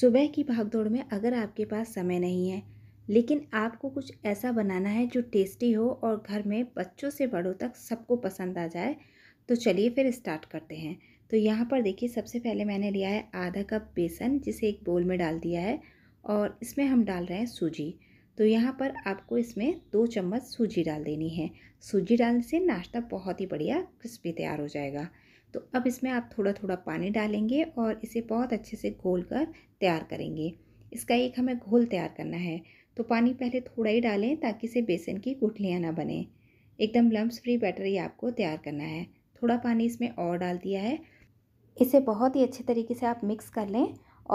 सुबह की भागदौड़ में अगर आपके पास समय नहीं है लेकिन आपको कुछ ऐसा बनाना है जो टेस्टी हो और घर में बच्चों से बड़ों तक सबको पसंद आ जाए तो चलिए फिर स्टार्ट करते हैं तो यहाँ पर देखिए सबसे पहले मैंने लिया है आधा कप बेसन जिसे एक बोल में डाल दिया है और इसमें हम डाल रहे हैं सूजी तो यहाँ पर आपको इसमें दो चम्मच सूजी डाल देनी है सूजी डालने से नाश्ता बहुत ही बढ़िया क्रिस्पी तैयार हो जाएगा तो अब इसमें आप थोड़ा थोड़ा पानी डालेंगे और इसे बहुत अच्छे से घोल कर तैयार करेंगे इसका एक हमें घोल तैयार करना है तो पानी पहले थोड़ा ही डालें ताकि इसे बेसन की गुठलियाँ ना बने एकदम लम्ब फ्री बैटर ही आपको तैयार करना है थोड़ा पानी इसमें और डाल दिया है इसे बहुत ही अच्छे तरीके से आप मिक्स कर लें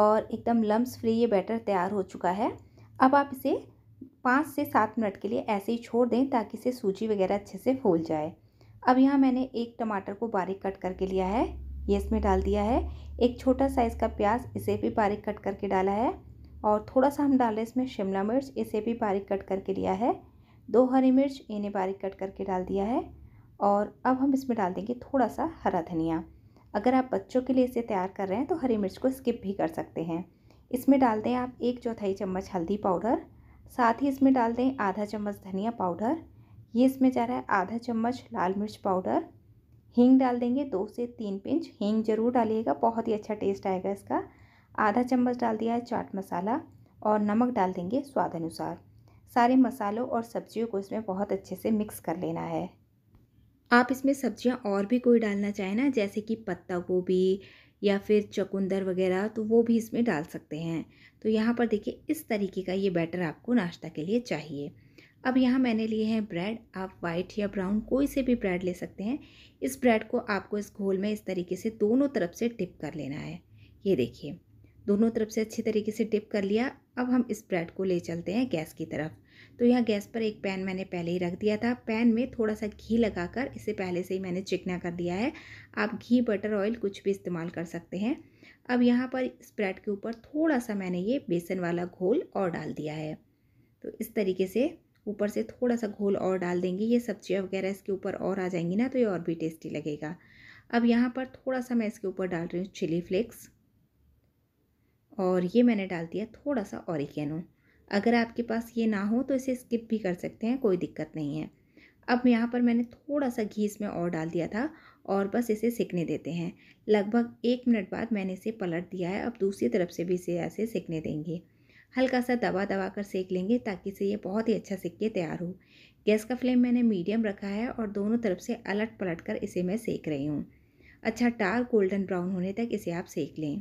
और एकदम लम्ब फ्री ये बैटर तैयार हो चुका है अब आप इसे पाँच से सात मिनट के लिए ऐसे ही छोड़ दें ताकि इसे सूजी वगैरह अच्छे से फूल जाए अब यहाँ मैंने एक टमाटर को बारीक कट करके लिया है ये इसमें डाल दिया है एक छोटा साइज़ का प्याज इसे भी बारीक कट करके डाला है और थोड़ा सा हम डाल रहे हैं इसमें शिमला मिर्च इसे भी बारीक कट करके लिया है दो हरी मिर्च इन्हें बारीक कट करके डाल दिया है और अब हम इसमें डाल देंगे थोड़ा सा हरा धनिया अगर आप बच्चों के लिए इसे तैयार कर रहे हैं तो हरी मिर्च को स्किप भी कर सकते हैं इसमें डाल दें आप एक चौथाई चम्मच हल्दी पाउडर साथ ही इसमें डाल दें आधा चम्मच धनिया पाउडर ये इसमें जा रहा है आधा चम्मच लाल मिर्च पाउडर हींग डाल देंगे दो से तीन पिंच हींग जरूर डालिएगा बहुत ही अच्छा टेस्ट आएगा इसका आधा चम्मच डाल दिया है चाट मसाला और नमक डाल देंगे स्वाद अनुसार सारे मसालों और सब्जियों को इसमें बहुत अच्छे से मिक्स कर लेना है आप इसमें सब्जियां और भी कोई डालना चाहें ना जैसे कि पत्ता गोभी या फिर चकुंदर वगैरह तो वो भी इसमें डाल सकते हैं तो यहाँ पर देखिए इस तरीके का ये बैटर आपको नाश्ता के लिए चाहिए अब यहाँ मैंने लिए हैं ब्रेड आप वाइट या ब्राउन कोई से भी ब्रेड ले सकते हैं इस ब्रेड को आपको इस घोल में इस तरीके से दोनों तरफ से डिप कर लेना है ये देखिए दोनों तरफ से अच्छी तरीके से डिप कर लिया अब हम इस ब्रेड को ले चलते हैं गैस की तरफ तो यहाँ गैस पर एक पैन मैंने पहले ही रख दिया था पैन में थोड़ा सा घी लगाकर इसे पहले से ही मैंने चिकना कर दिया है आप घी बटर ऑयल कुछ भी इस्तेमाल कर सकते हैं अब यहाँ पर इस ब्रेड के ऊपर थोड़ा सा मैंने ये बेसन वाला घोल और डाल दिया है तो इस तरीके से ऊपर से थोड़ा सा घोल और डाल देंगे ये सब्जियाँ वगैरह इसके ऊपर और आ जाएंगी ना तो ये और भी टेस्टी लगेगा अब यहाँ पर थोड़ा सा मैं इसके ऊपर डाल रही हूँ चिली फ्लेक्स और ये मैंने डाल दिया थोड़ा सा औरिगेनो अगर आपके पास ये ना हो तो इसे स्किप भी कर सकते हैं कोई दिक्कत नहीं है अब यहाँ पर मैंने थोड़ा सा घी इसमें और डाल दिया था और बस इसे सिकने देते हैं लगभग एक मिनट बाद मैंने इसे पलट दिया है अब दूसरी तरफ से भी इसे ऐसे सिकने देंगे हल्का सा दबा दबा कर सेक लेंगे ताकि से ये बहुत ही अच्छा सिक्के के तैयार हो गैस का फ्लेम मैंने मीडियम रखा है और दोनों तरफ से अलट पलट कर इसे मैं सेक रही हूँ अच्छा डार्क गोल्डन ब्राउन होने तक इसे आप सेक लें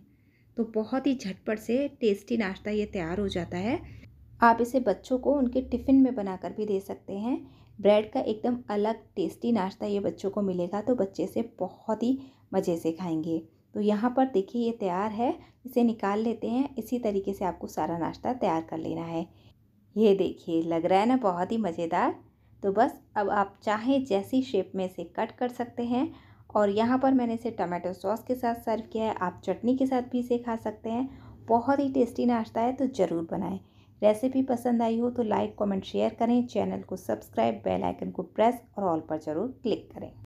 तो बहुत ही झटपट से टेस्टी नाश्ता ये तैयार हो जाता है आप इसे बच्चों को उनके टिफ़िन में बनाकर भी दे सकते हैं ब्रेड का एकदम अलग टेस्टी नाश्ता ये बच्चों को मिलेगा तो बच्चे से बहुत ही मज़े से खाएंगे तो यहाँ पर देखिए ये तैयार है इसे निकाल लेते हैं इसी तरीके से आपको सारा नाश्ता तैयार कर लेना है ये देखिए लग रहा है ना बहुत ही मज़ेदार तो बस अब आप चाहें जैसी शेप में इसे कट कर सकते हैं और यहाँ पर मैंने इसे टमाटो सॉस के साथ सर्व किया है आप चटनी के साथ भी इसे खा सकते हैं बहुत ही टेस्टी नाश्ता है तो ज़रूर बनाएं रेसिपी पसंद आई हो तो लाइक कमेंट शेयर करें चैनल को सब्सक्राइब बेल आइकन को प्रेस और ऑल पर ज़रूर क्लिक करें